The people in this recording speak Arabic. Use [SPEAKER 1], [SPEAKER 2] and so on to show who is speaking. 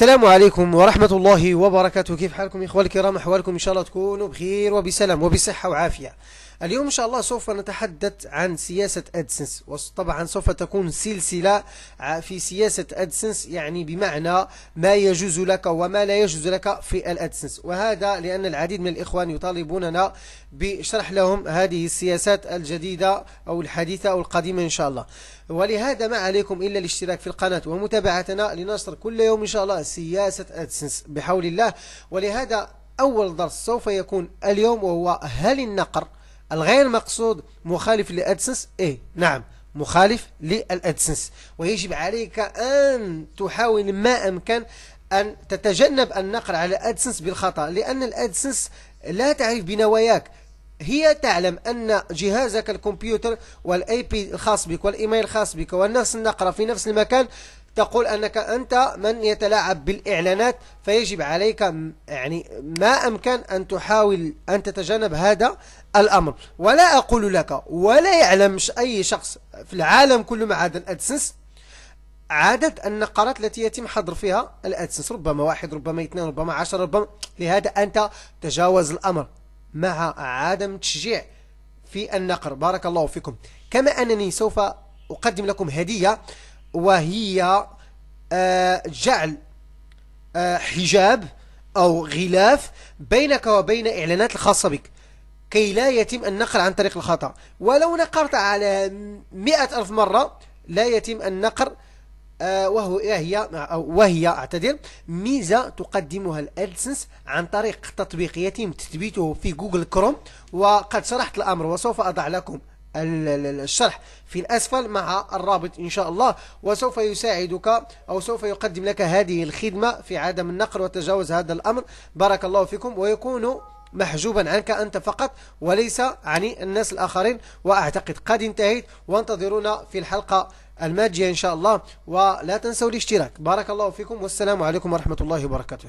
[SPEAKER 1] السلام عليكم ورحمة الله وبركاته كيف حالكم إخوة الكرام أحوالكم إن شاء الله تكونوا بخير وبسلام وبصحة وعافية اليوم إن شاء الله سوف نتحدث عن سياسة أدسنس وطبعا سوف تكون سلسلة في سياسة أدسنس يعني بمعنى ما يجوز لك وما لا يجوز لك في الأدسنس وهذا لأن العديد من الإخوان يطالبوننا بشرح لهم هذه السياسات الجديدة أو الحديثة أو القديمة إن شاء الله ولهذا ما عليكم إلا الاشتراك في القناة ومتابعتنا لنشر كل يوم إن شاء الله سياسة أدسنس بحول الله ولهذا أول درس سوف يكون اليوم وهو هل النقر الغير مقصود مخالف لأدسنس؟ إيه نعم مخالف للأدسنس ويجب عليك أن تحاول ما أمكن أن تتجنب النقر على أدسنس بالخطأ لأن الأدسنس لا تعرف بنواياك هي تعلم أن جهازك الكمبيوتر والاي بي الخاص بك والايميل الخاص بك والناس النقرة في نفس المكان تقول أنك أنت من يتلاعب بالإعلانات فيجب عليك يعني ما أمكن أن تحاول أن تتجنب هذا الأمر ولا أقول لك ولا يعلمش أي شخص في العالم كله ما عدا الأدسنس عدد النقرات التي يتم حظر فيها الأدسنس ربما واحد ربما اثنين ربما عشر ربما لهذا أنت تجاوز الأمر مع عدم تشجيع في النقر بارك الله فيكم كما أنني سوف أقدم لكم هدية وهي آه، جعل آه، حجاب أو غلاف بينك وبين إعلانات الخاصة بك كي لا يتم النقر عن طريق الخطأ ولو نقرت على مئة ألف مرة لا يتم النقر آه، وهو هي وهي اعتذر ميزه تقدمها الادسنس عن طريق تطبيق يتم تثبيته في جوجل كروم وقد شرحت الامر وسوف اضع لكم الشرح في الأسفل مع الرابط إن شاء الله وسوف يساعدك أو سوف يقدم لك هذه الخدمة في عدم النقر وتجاوز هذا الأمر بارك الله فيكم ويكون محجوبا عنك أنت فقط وليس عن الناس الآخرين وأعتقد قد انتهيت وانتظرونا في الحلقة الماجية إن شاء الله ولا تنسوا الاشتراك بارك الله فيكم والسلام عليكم ورحمة الله وبركاته